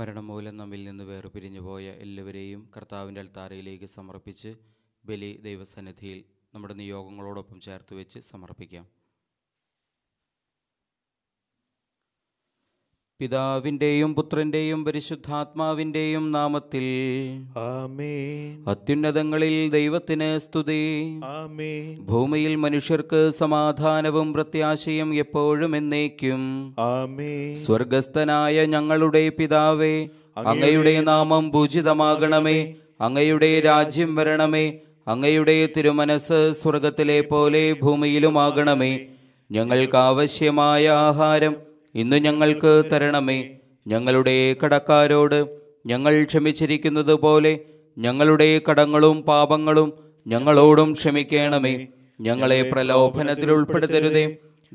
മരണം മൂലം നമ്മിൽ നിന്ന് പിരിഞ്ഞു പോയ എല്ലാവരെയും കർത്താവിൻ്റെ അൽത്താരയിലേക്ക് സമർപ്പിച്ച് ബലി ദൈവസന്നിധിയിൽ നമ്മുടെ നിയോഗങ്ങളോടൊപ്പം ചേർത്ത് വെച്ച് സമർപ്പിക്കാം പിതാവിന്റെയും പുത്രന്റെയും പരിശുദ്ധാത്മാവിന്റെയും നാമത്തിൽ അത്യുന്നതങ്ങളിൽ ദൈവത്തിന് സ്തുതി ഭൂമിയിൽ മനുഷ്യർക്ക് സമാധാനവും പ്രത്യാശയും എപ്പോഴും എന്നേക്കും സ്വർഗസ്ഥനായ ഞങ്ങളുടെ പിതാവേ അങ്ങയുടെ നാമം പൂജിതമാകണമേ അങ്ങയുടെ രാജ്യം വരണമേ അങ്ങയുടെ തിരുമനസ് സ്വർഗത്തിലെ പോലെ ഭൂമിയിലുമാകണമേ ഞങ്ങൾക്ക് ആവശ്യമായ ആഹാരം ഇന്ന് ഞങ്ങൾക്ക് തരണമേ ഞങ്ങളുടെ കടക്കാരോട് ഞങ്ങൾ ക്ഷമിച്ചിരിക്കുന്നത് പോലെ ഞങ്ങളുടെ കടങ്ങളും പാപങ്ങളും ഞങ്ങളോടും ക്ഷമിക്കണമേ ഞങ്ങളെ പ്രലോഭനത്തിൽ ഉൾപ്പെടുത്തരുതേ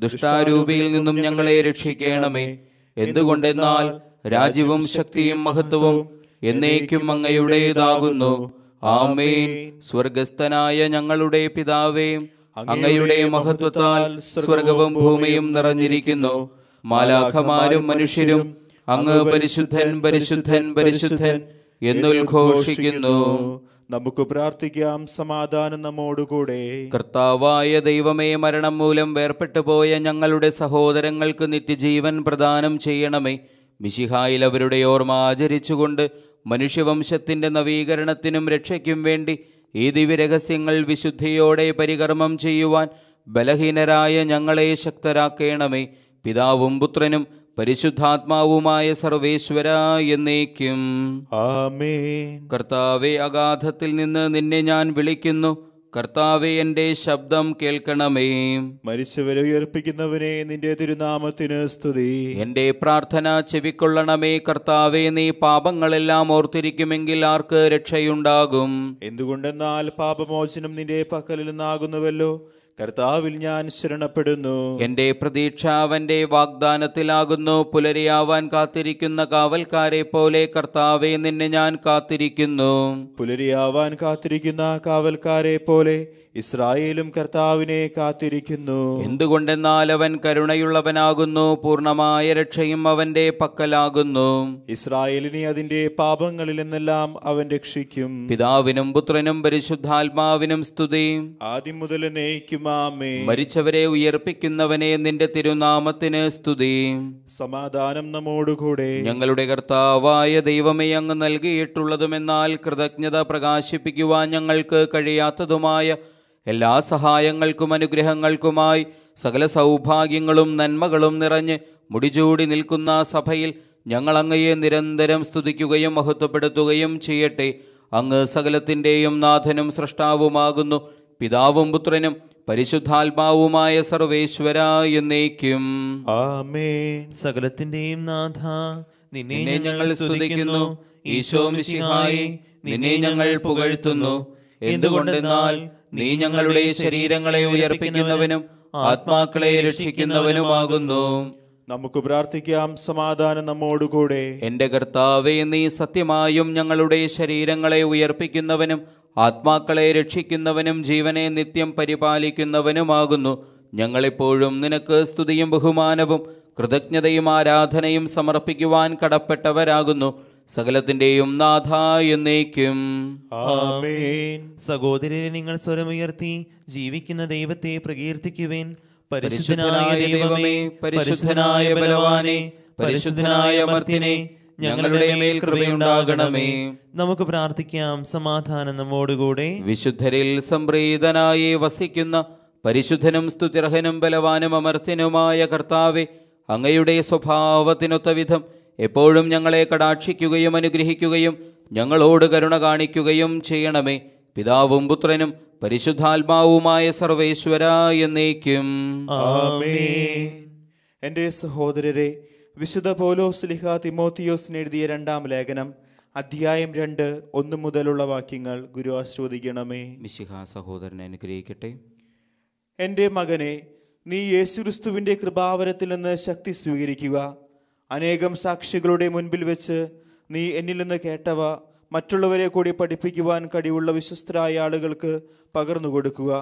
ദുഷ്ടാരൂപിയിൽ നിന്നും ഞങ്ങളെ രക്ഷിക്കണമേ എന്തുകൊണ്ടെന്നാൽ രാജ്യവും ശക്തിയും മഹത്വവും എന്നേക്കും അങ്ങയുടേതാകുന്നു ആമേൻ സ്വർഗസ്ഥനായ ഞങ്ങളുടെ പിതാവേ അങ്ങയുടെ മഹത്വത്താൽ സ്വർഗവും ഭൂമിയും നിറഞ്ഞിരിക്കുന്നു മാലാഖമാരും മനുഷ്യരും അങ്ങ് പരിശുദ്ധൻ പരിശുദ്ധൻ പരിശുദ്ധൻ എന്നുദ്ഘോഷിക്കുന്നു നമുക്ക് പ്രാർത്ഥിക്കാം സമാധാനം നമ്മോടുകൂടെ കർത്താവായ ദൈവമേ മരണം മൂലം വേർപെട്ടു പോയ ഞങ്ങളുടെ സഹോദരങ്ങൾക്ക് നിത്യജീവൻ പ്രദാനം ചെയ്യണമേ മിശിഹായിൽ അവരുടെ ഓർമ്മ ആചരിച്ചുകൊണ്ട് മനുഷ്യവംശത്തിന്റെ നവീകരണത്തിനും രക്ഷയ്ക്കും വേണ്ടി ഈ ദിവ്യരഹസ്യങ്ങൾ വിശുദ്ധിയോടെ പരികർമ്മം ചെയ്യുവാൻ ബലഹീനരായ ഞങ്ങളെ ശക്തരാക്കേണമേ പിതാവും പുത്രനും പരിശുദ്ധാത്മാവുമായ സർവേശ്വര എന്നേക്കും കർത്താവെ അഗാധത്തിൽ നിന്ന് നിന്നെ ഞാൻ വിളിക്കുന്നു കർത്താവെ എന്റെ ശബ്ദം കേൾക്കണമേ മരിച്ചവരെ ഉയർപ്പിക്കുന്നവനെ നിന്റെ തിരുനാമത്തിന് സ്തുതി എന്റെ പ്രാർത്ഥന ചെവിക്കൊള്ളണമേ കർത്താവെ നീ പാപങ്ങളെല്ലാം ഓർത്തിരിക്കുമെങ്കിൽ ആർക്ക് രക്ഷയുണ്ടാകും എന്തുകൊണ്ടെന്നാൽ പാപമോചനം നിന്റെ പക്കലിൽ നിന്നാകുന്നുവല്ലോ കർത്താവിൽ ഞാൻ ശരണപ്പെടുന്നു എന്റെ പ്രതീക്ഷ അവന്റെ വാഗ്ദാനത്തിലാകുന്നു പുലരിയാവാൻ കാത്തിരിക്കുന്ന കാവൽക്കാരെ പോലെ കർത്താവെ നിന്നെ ഞാൻ കാത്തിരിക്കുന്നു പുലരിയാവാൻ കാത്തിരിക്കുന്ന കാവൽക്കാരെ പോലെ ഇസ്രായേലും കർത്താവിനെ കാത്തിരിക്കുന്നു എന്തുകൊണ്ടെന്നാൽ അവൻ കരുണയുള്ളവനാകുന്നു പൂർണമായ രക്ഷയും അവന്റെ പക്കലാകുന്നു ഇസ്രായേലിനെ അതിന്റെ പാപങ്ങളിൽ നിന്നെല്ലാം അവൻ രക്ഷിക്കും പിതാവിനും പുത്രനും പരിശുദ്ധാത്മാവിനും സ്തുതി ആദ്യം മുതൽ നയിക്കും മരിച്ചവരെ ഉയർപ്പിക്കുന്നവനെ നിന്റെ തിരുനാമത്തിന് സ്തുതി സമാധാനം നമ്മോടുകൂടെ ഞങ്ങളുടെ കർത്താവായ ദൈവമേ അങ്ങ് നൽകിയിട്ടുള്ളതുമെന്നാൽ കൃതജ്ഞത പ്രകാശിപ്പിക്കുവാൻ ഞങ്ങൾക്ക് കഴിയാത്തതുമായ എല്ലാ സഹായങ്ങൾക്കും അനുഗ്രഹങ്ങൾക്കുമായി സകല സൗഭാഗ്യങ്ങളും നന്മകളും നിറഞ്ഞ് മുടിചൂടി നിൽക്കുന്ന സഭയിൽ ഞങ്ങൾ അങ്ങയെ നിരന്തരം സ്തുതിക്കുകയും മഹത്വപ്പെടുത്തുകയും ചെയ്യട്ടെ അങ്ങ് സകലത്തിൻ്റെയും നാഥനും സൃഷ്ടാവുമാകുന്നു പിതാവും പുത്രനും പരിശുദ്ധാത്മാവുമായ സർവേശ്വര എന്നേക്കും ആമേ സകലത്തിന്റെയും നാഥ നിന്നെ ഞങ്ങൾ സ്തുതിക്കുന്നു ഈശോ മിശിഹായി നിന്നെ ഞങ്ങൾ പുകഴ്ത്തുന്നു എന്തുകൊണ്ടെന്നാൽ നീ ഞങ്ങളുടെ ശരീരങ്ങളെ ഉയർപ്പിക്കുന്നവനും ആത്മാക്കളെ രക്ഷിക്കുന്നവനുമാകുന്നു നമുക്ക് പ്രാർത്ഥിക്കാം സമാധാനം നമ്മോടുകൂടെ എന്റെ കർത്താവെ നീ സത്യമായും ഞങ്ങളുടെ ശരീരങ്ങളെ ഉയർപ്പിക്കുന്നവനും ആത്മാക്കളെ രക്ഷിക്കുന്നവനും ജീവനെ നിത്യം പരിപാലിക്കുന്നവനുമാകുന്നു ഞങ്ങളിപ്പോഴും നിനക്ക് സ്തുതിയും ബഹുമാനവും കൃതജ്ഞതയും ആരാധനയും സമർപ്പിക്കുവാൻ കടപ്പെട്ടവരാകുന്നു സകലത്തിന്റെയും നാഥ എന്നേക്കും സഹോദരരെ നിങ്ങൾ സ്വരമുയർത്തി ജീവിക്കുന്ന ദൈവത്തെ പ്രകീർത്തിക്കുവേൻ പരിശുദ്ധനായ ദൈവമേ പരിശുദ്ധനായ ബലവാനെ പരിശുദ്ധനായ മർത്തിനെ ഞങ്ങളുടെ മേൽ കൃപയുണ്ടാകണമേ നമുക്ക് പ്രാർത്ഥിക്കാം സമാധാനം നമ്മോടുകൂടെ വിശുദ്ധരിൽ സംപ്രീതനായി വസിക്കുന്ന പരിശുദ്ധനും സ്തുതിർഹനും ബലവാനും അമർത്തിനുമായ കർത്താവെ അങ്ങയുടെ സ്വഭാവത്തിനൊത്ത വിധം എപ്പോഴും ഞങ്ങളെ കടാക്ഷിക്കുകയും അനുഗ്രഹിക്കുകയും ഞങ്ങളോട് കരുണ കാണിക്കുകയും ചെയ്യണമേ പിതാവും പുത്രനും പരിശുദ്ധാത്മാവുമായ സർവേശ്വര എന്നേക്കും എൻ്റെ സഹോദരരെ വിശുദ്ധ പോലോസ് ലിഹ തിമോത്തിയോസിന് എഴുതിയ രണ്ടാം ലേഖനം അധ്യായം രണ്ട് ഒന്ന് മുതലുള്ള വാക്യങ്ങൾ ഗുരു ആശ്രവദിക്കണമേ സഹോദരനെ അനുഗ്രഹിക്കട്ടെ എൻ്റെ മകനെ നീ യേശുക്രിസ്തുവിൻ്റെ കൃപാവരത്തിൽ നിന്ന് ശക്തി സ്വീകരിക്കുക അനേകം സാക്ഷികളുടെ മുൻപിൽ വെച്ച് നീ എന്നിൽ നിന്ന് കേട്ടവ മറ്റുള്ളവരെ കൂടി പഠിപ്പിക്കുവാൻ കഴിവുള്ള വിശ്വസ്തരായ ആളുകൾക്ക് പകർന്നു കൊടുക്കുക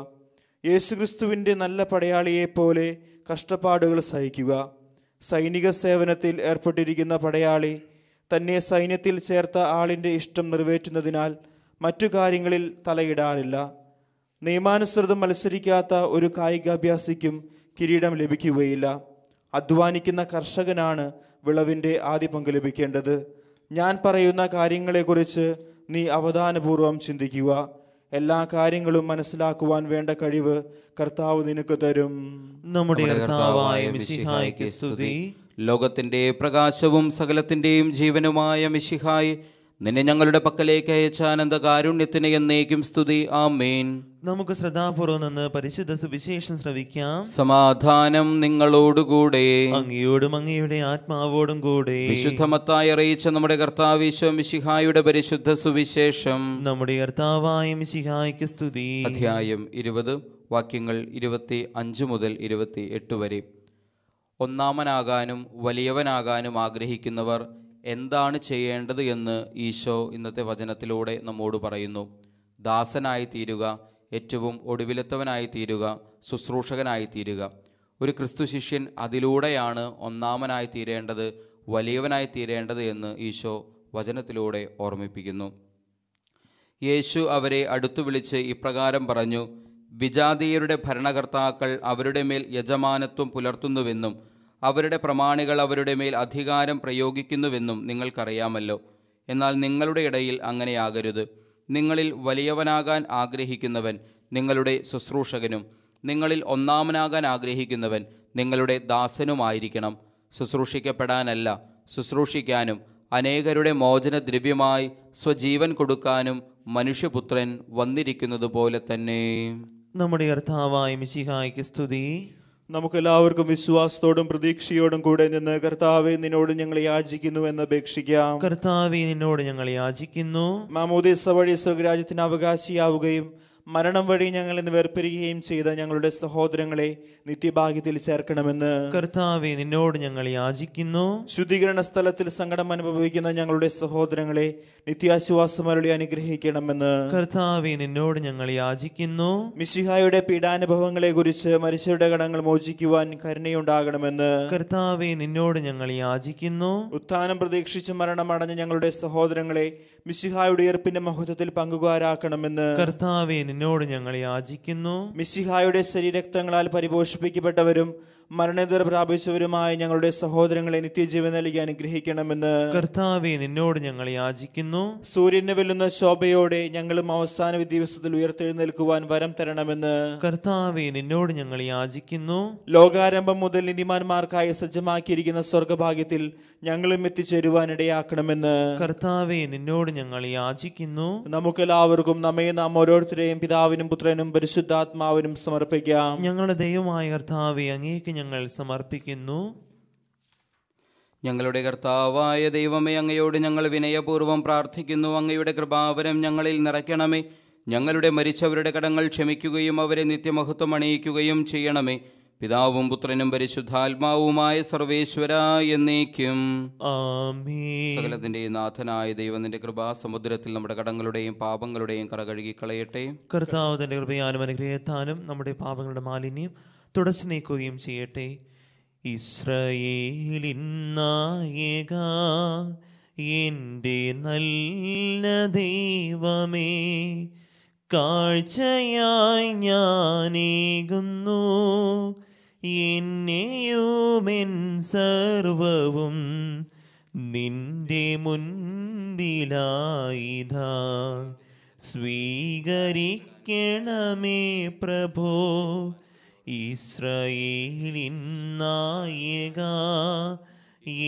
യേശുക്രിസ്തുവിൻ്റെ നല്ല പടയാളിയെപ്പോലെ കഷ്ടപ്പാടുകൾ സഹിക്കുക സൈനിക സേവനത്തിൽ ഏർപ്പെട്ടിരിക്കുന്ന പടയാളി തന്നെ സൈന്യത്തിൽ ചേർത്ത ആളിൻ്റെ ഇഷ്ടം നിറവേറ്റുന്നതിനാൽ മറ്റു കാര്യങ്ങളിൽ തലയിടാറില്ല നിയമാനുസൃതം മത്സരിക്കാത്ത ഒരു കായികാഭ്യാസിക്കും കിരീടം ലഭിക്കുകയില്ല അധ്വാനിക്കുന്ന കർഷകനാണ് വിളവിൻ്റെ ആദ്യ പങ്ക് ലഭിക്കേണ്ടത് ഞാൻ പറയുന്ന കാര്യങ്ങളെക്കുറിച്ച് നീ അവധാനപൂർവം ചിന്തിക്കുക എല്ലാ കാര്യങ്ങളും മനസ്സിലാക്കുവാൻ വേണ്ട കഴിവ് കർത്താവ് നിനക്ക് തരും നമ്മുടെ കർത്താവായ സ്തുതി ലോകത്തിന്റെ പ്രകാശവും സകലത്തിന്റെയും ജീവനുമായ മിശിഹായി നിന്നെ ഞങ്ങളുടെ പക്കലേക്ക് അയച്ച ആനന്ദ കാരുണ്യത്തിന് എന്നേക്കും സ്തുതി ആമേൻ നമുക്ക് ശ്രദ്ധാപൂർവ്വം നിന്ന് പരിശുദ്ധ സുവിശേഷം ശ്രവിക്കാം സമാധാനം നിങ്ങളോടുകൂടെ അങ്ങയോടും അങ്ങയുടെ ആത്മാവോടും കൂടെ വിശുദ്ധമത്തായി അറിയിച്ച നമ്മുടെ കർത്താവ് മിശിഹായുടെ പരിശുദ്ധ സുവിശേഷം നമ്മുടെ കർത്താവായ മിശിഹായ്ക്ക് സ്തുതി അധ്യായം ഇരുപത് വാക്യങ്ങൾ ഇരുപത്തി അഞ്ച് മുതൽ ഇരുപത്തി എട്ട് വരെ ഒന്നാമനാകാനും വലിയവനാകാനും ആഗ്രഹിക്കുന്നവർ എന്താണ് ചെയ്യേണ്ടത് എന്ന് ഈശോ ഇന്നത്തെ വചനത്തിലൂടെ നമ്മോട് പറയുന്നു ദാസനായി തീരുക ഏറ്റവും ഒടുവിലത്തവനായി തീരുക ശുശ്രൂഷകനായി തീരുക ഒരു ക്രിസ്തു ശിഷ്യൻ അതിലൂടെയാണ് ഒന്നാമനായി തീരേണ്ടത് വലിയവനായി തീരേണ്ടത് എന്ന് ഈശോ വചനത്തിലൂടെ ഓർമ്മിപ്പിക്കുന്നു യേശു അവരെ അടുത്തു വിളിച്ച് ഇപ്രകാരം പറഞ്ഞു വിജാതീയരുടെ ഭരണകർത്താക്കൾ അവരുടെ മേൽ യജമാനത്വം പുലർത്തുന്നുവെന്നും അവരുടെ പ്രമാണികൾ അവരുടെ മേൽ അധികാരം പ്രയോഗിക്കുന്നുവെന്നും നിങ്ങൾക്കറിയാമല്ലോ എന്നാൽ നിങ്ങളുടെ ഇടയിൽ അങ്ങനെയാകരുത് നിങ്ങളിൽ വലിയവനാകാൻ ആഗ്രഹിക്കുന്നവൻ നിങ്ങളുടെ ശുശ്രൂഷകനും നിങ്ങളിൽ ഒന്നാമനാകാൻ ആഗ്രഹിക്കുന്നവൻ നിങ്ങളുടെ ദാസനുമായിരിക്കണം ശുശ്രൂഷിക്കപ്പെടാനല്ല ശുശ്രൂഷിക്കാനും അനേകരുടെ മോചനദ്രവ്യമായി സ്വജീവൻ കൊടുക്കാനും മനുഷ്യപുത്രൻ വന്നിരിക്കുന്നതുപോലെ തന്നെ നമ്മുടെ കർത്താവായ മിശിഹായ്ക്ക് സ്തുതി നമുക്കെല്ലാവർക്കും വിശ്വാസത്തോടും പ്രതീക്ഷയോടും കൂടെ നിന്ന് കർത്താവ് നിന്നോട് ഞങ്ങൾ യാചിക്കുന്നു എന്ന് അപേക്ഷിക്കാം കർത്താവ് നിന്നോട് ഞങ്ങൾ യാചിക്കുന്നു മാമോദീസ വഴി സ്വർഗരാജ്യത്തിന് അവകാശിയാവുകയും മരണം വഴി ഞങ്ങൾ ഇന്ന് വേർപിരിയുകയും ചെയ്ത ഞങ്ങളുടെ സഹോദരങ്ങളെ നിത്യഭാഗ്യത്തിൽ ചേർക്കണമെന്ന് കർത്താവെ നിന്നോട് ഞങ്ങൾ യാചിക്കുന്നു ശുദ്ധീകരണ സ്ഥലത്തിൽ സങ്കടം അനുഭവിക്കുന്ന ഞങ്ങളുടെ സഹോദരങ്ങളെ നിത്യാശ്വാസമരുളി അനുഗ്രഹിക്കണമെന്ന് കർത്താവെ നിന്നോട് ഞങ്ങൾ യാചിക്കുന്നു മിശിഹായുടെ പീഡാനുഭവങ്ങളെ കുറിച്ച് മരിച്ചവരുടെ കടങ്ങൾ മോചിക്കുവാൻ കരുണയുണ്ടാകണമെന്ന് കർത്താവെ നിന്നോട് ഞങ്ങൾ യാചിക്കുന്നു ഉത്ഥാനം പ്രതീക്ഷിച്ച് മരണമടഞ്ഞ ഞങ്ങളുടെ സഹോദരങ്ങളെ മിസ്സിഹായുടെ ഏർപ്പിന്റെ മഹത്വത്തിൽ പങ്കുകാരാക്കണമെന്ന് കർത്താവെ നിന്നോട് ഞങ്ങൾ യാചിക്കുന്നു മിസ്സിഹായുടെ ശരീരക്തങ്ങളാൽ പരിപോഷിപ്പിക്കപ്പെട്ടവരും മരണേതര പ്രാപിച്ചവരുമായ ഞങ്ങളുടെ സഹോദരങ്ങളെ നിത്യജീവൻ നൽകി അനുഗ്രഹിക്കണമെന്ന് കർത്താവെ നിന്നോട് ഞങ്ങൾ യാചിക്കുന്നു സൂര്യനെ വെല്ലുന്ന ശോഭയോടെ ഞങ്ങളും അവസാന വിദ്യാഭ്യാസത്തിൽ ഉയർത്തെഴുന്നേൽക്കുവാൻ വരം തരണമെന്ന് കർത്താവെ നിന്നോട് ഞങ്ങൾ യാചിക്കുന്നു ലോകാരംഭം മുതൽ നിതിമാന്മാർക്കായി സജ്ജമാക്കിയിരിക്കുന്ന സ്വർഗഭാഗ്യത്തിൽ ഞങ്ങളും എത്തിച്ചേരുവാനിടയാക്കണമെന്ന് കർത്താവെ നിന്നോട് ഞങ്ങൾ യാചിക്കുന്നു നമുക്കെല്ലാവർക്കും നമ്മെ നാം ഓരോരുത്തരെയും പിതാവിനും പുത്രനും പരിശുദ്ധാത്മാവിനും സമർപ്പിക്കാം ഞങ്ങളുടെ ദൈവമായ കർത്താവെ അങ്ങേക്ക് ഞങ്ങൾ സമർപ്പിക്കുന്നു ഞങ്ങളുടെ കർത്താവായ ദൈവമേ അങ്ങയോട് ഞങ്ങൾ വിനയപൂർവ്വം പ്രാർത്ഥിക്കുന്നു അങ്ങയുടെ കൃപാവരം ഞങ്ങളിൽ നിറയ്ക്കണമേ ഞങ്ങളുടെ മരിച്ചവരുടെ കടങ്ങൾ ക്ഷമിക്കുകയും അവരെ നിത്യമഹത്വം അണിയിക്കുകയും ചെയ്യണമേ പിതാവും പുത്രനും പരിശുദ്ധാത്മാവുമായ സർവേശ്വര എന്നേക്കും സകലത്തിന്റെയും നാഥനായ ദൈവത്തിന്റെ നിന്റെ കൃപാസമുദ്രത്തിൽ നമ്മുടെ കടങ്ങളുടെയും പാപങ്ങളുടെയും കറ കഴുകി കളയട്ടെ കർത്താവ് തന്റെ കൃപയാലും അനുഗ്രഹത്താലും നമ്മുടെ പാപങ്ങളുടെ മാലിന്യം തുടച്ചു നീക്കുകയും ചെയ്യട്ടെ ഇസ്രയേലിൻ നായക എൻ്റെ നല്ല ദൈവമേ കാഴ്ചയായി ഞാനേകുന്നു എന്നെയുമെൻ സർവവും നിന്റെ മുൻപിലായിതാ സ്വീകരിക്കണമേ പ്രഭോ ഇസ്രയേലിൻ നായക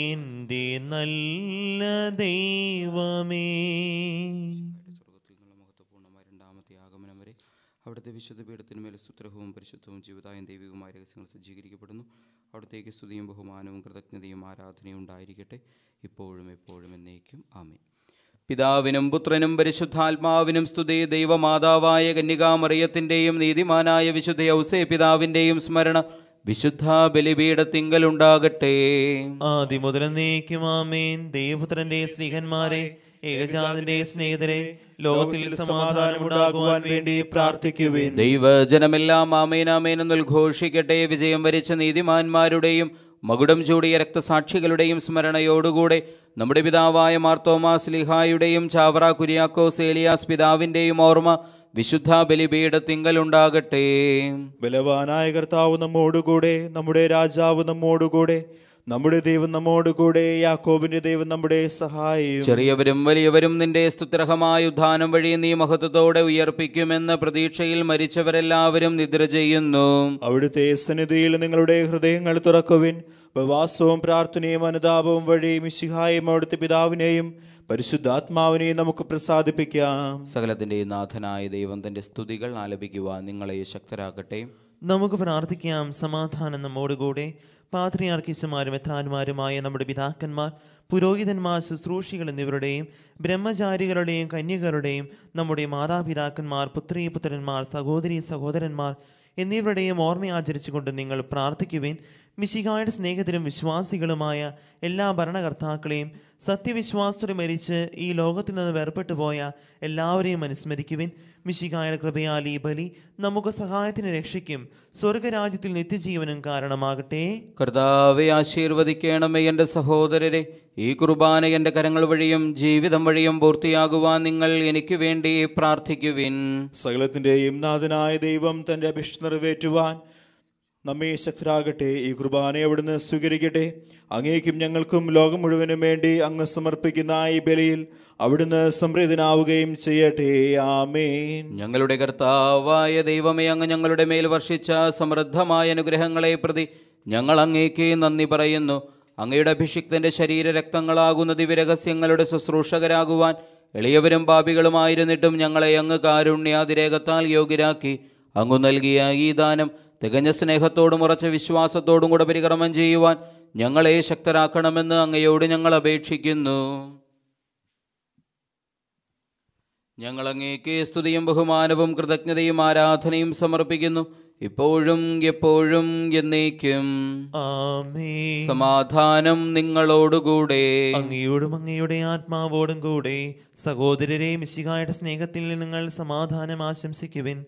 എൻ്റെ നല്ല ദൈവമേ അതിവിശുദ്ധ പീഠത്തിന്മേൽ സുത്രഹവും പരിശുദ്ധവും ജീവിതായും ദൈവികവുമായ രഹസ്യങ്ങൾ സജ്ജീകരിക്കപ്പെടുന്നു അവിടത്തേക്ക് സ്തുതിയും ബഹുമാനവും കൃതജ്ഞതയും ആരാധനയും ഉണ്ടായിരിക്കട്ടെ ഇപ്പോഴും എപ്പോഴും എന്നേക്കും ആമേ പിതാവിനും പുത്രനും പരിശുദ്ധാത്മാവിനും സ്തുതി ദൈവമാതാവായ കന്യകാമറിയത്തിൻ്റെയും നീതിമാനായ വിശുദ്ധ ഔസേ പിതാവിൻ്റെയും സ്മരണ വിശുദ്ധ ബലിപീഠത്തിങ്കൽ ഉണ്ടാകട്ടെ ആദ്യ മുതൽ ദൈവപുത്രന്റെ സ്നേഹന്മാരെ ഏകജാതിന്റെ സ്നേഹിതരെ ലോകത്തിൽ സമാധാനം ഉണ്ടാകുവാൻ വേണ്ടി പ്രാർത്ഥിക്കുവേ ദൈവജനമെല്ലാം ആമേനാമേൻ എന്ന് ഘോഷിക്കട്ടെ വിജയം വരിച്ച നീതിമാന്മാരുടെയും മകുടം ചൂടിയ രക്തസാക്ഷികളുടെയും സ്മരണയോടുകൂടെ നമ്മുടെ പിതാവായ മാർത്തോമാസ് ലിഹായുടെയും ചാവറ കുര്യാക്കോ സേലിയാസ് പിതാവിന്റെയും ഓർമ്മ വിശുദ്ധ ഉണ്ടാകട്ടെ ബലവാനായ കർത്താവ് നമ്മോടുകൂടെ നമ്മുടെ രാജാവ് നമ്മോടുകൂടെ നമ്മുടെ ദൈവം നമ്മോട് കൂടെ യാക്കോബിന്റെ ദൈവം നമ്മുടെ സഹായം ചെറിയവരും വലിയവരും നിന്റെ സ്തുത്രഹമായ ഉദ്ധാനം വഴി നീ മഹത്വത്തോടെ ഉയർപ്പിക്കുമെന്ന പ്രതീക്ഷയിൽ മരിച്ചവരെല്ലാവരും നിദ്ര ചെയ്യുന്നു അവിടുത്തെ സന്നിധിയിൽ നിങ്ങളുടെ ഹൃദയങ്ങൾ തുറക്കുവിൻ ഉപവാസവും പ്രാർത്ഥനയും അനുതാപവും വഴി മിശിഹായും അവിടുത്തെ പിതാവിനെയും പരിശുദ്ധാത്മാവിനെ നമുക്ക് പ്രസാദിപ്പിക്കാം സകലത്തിന്റെയും നാഥനായ ദൈവം തന്റെ സ്തുതികൾ ആലപിക്കുവാൻ നിങ്ങളെ ശക്തരാകട്ടെ നമുക്ക് പ്രാർത്ഥിക്കാം സമാധാനം നമ്മോടുകൂടെ പാത്രിയാർക്കീസുമാരും എത്രാന്മാരുമായ നമ്മുടെ പിതാക്കന്മാർ പുരോഹിതന്മാർ ശുശ്രൂഷികൾ എന്നിവരുടെയും ബ്രഹ്മചാരികളുടെയും കന്യകരുടെയും നമ്മുടെ മാതാപിതാക്കന്മാർ പുത്രീ പുത്രന്മാർ സഹോദരി സഹോദരന്മാർ എന്നിവരുടെയും ഓർമ്മ ആചരിച്ചുകൊണ്ട് നിങ്ങൾ പ്രാർത്ഥിക്കുവേൻ മിശികായുടെ സ്നേഹത്തിലും വിശ്വാസികളുമായ എല്ലാ ഭരണകർത്താക്കളെയും സത്യവിശ്വാസത്തോടെ മരിച്ച് ഈ ലോകത്തിൽ നിന്ന് വേർപെട്ടു പോയ എല്ലാവരെയും അനുസ്മരിക്കുവിൻ മിശികായുടെ കൃപയാൽ ഈ ബലി നമുക്ക് സഹായത്തിന് രക്ഷിക്കും സ്വർഗരാജ്യത്തിൽ നിത്യജീവനും കാരണമാകട്ടെ കർത്താവെ ആശീർവദിക്കണമേ എൻ്റെ സഹോദരരെ ഈ കുർബാന എൻ്റെ കരങ്ങൾ വഴിയും ജീവിതം വഴിയും പൂർത്തിയാകുവാൻ നിങ്ങൾ എനിക്ക് വേണ്ടി പ്രാർത്ഥിക്കുവിൻ സകലത്തിൻ്റെയും നാഥനായ ദൈവം തൻ്റെ അഭിഷ് നിറവേറ്റുവാൻ നമ്മെ ശക്തരാകട്ടെ ഈ കുർബാന അവിടുന്ന് സ്വീകരിക്കട്ടെ അങ്ങേക്കും ഞങ്ങൾക്കും ലോകം മുഴുവനും വേണ്ടി അങ്ങ് സമർപ്പിക്കുന്ന ഈ ബലിയിൽ അവിടുന്ന് സംപ്രീതനാവുകയും ചെയ്യട്ടെ ആമേൻ ഞങ്ങളുടെ കർത്താവായ ദൈവമേ അങ്ങ് ഞങ്ങളുടെ മേൽ വർഷിച്ച സമൃദ്ധമായ അനുഗ്രഹങ്ങളെ പ്രതി ഞങ്ങൾ അങ്ങേക്ക് നന്ദി പറയുന്നു അങ്ങയുടെ അഭിഷിക്തന്റെ ശരീരരക്തങ്ങളാകുന്നത് വിരഹസ്യങ്ങളുടെ ശുശ്രൂഷകരാകുവാൻ എളിയവരും പാപികളുമായിരുന്നിട്ടും ഞങ്ങളെ അങ്ങ് കാരുണ്യാതിരേഖത്താൽ യോഗ്യരാക്കി അങ്ങു നൽകിയ ഈ ദാനം തികഞ്ഞ സ്നേഹത്തോടും ഉറച്ച വിശ്വാസത്തോടും കൂടെ പരിക്രമം ചെയ്യുവാൻ ഞങ്ങളെ ശക്തരാക്കണമെന്ന് അങ്ങയോട് ഞങ്ങൾ അപേക്ഷിക്കുന്നു ഞങ്ങൾ അങ്ങേക്ക് സ്തുതിയും ബഹുമാനവും കൃതജ്ഞതയും ആരാധനയും സമർപ്പിക്കുന്നു ഇപ്പോഴും എപ്പോഴും എന്നേക്കും സമാധാനം നിങ്ങളോടുകൂടെ അങ്ങയോടും അങ്ങയുടെ ആത്മാവോടും കൂടെ സഹോദരരെ മിശികായുടെ സ്നേഹത്തിൽ നിങ്ങൾ സമാധാനം ആശംസിക്കുവിൻ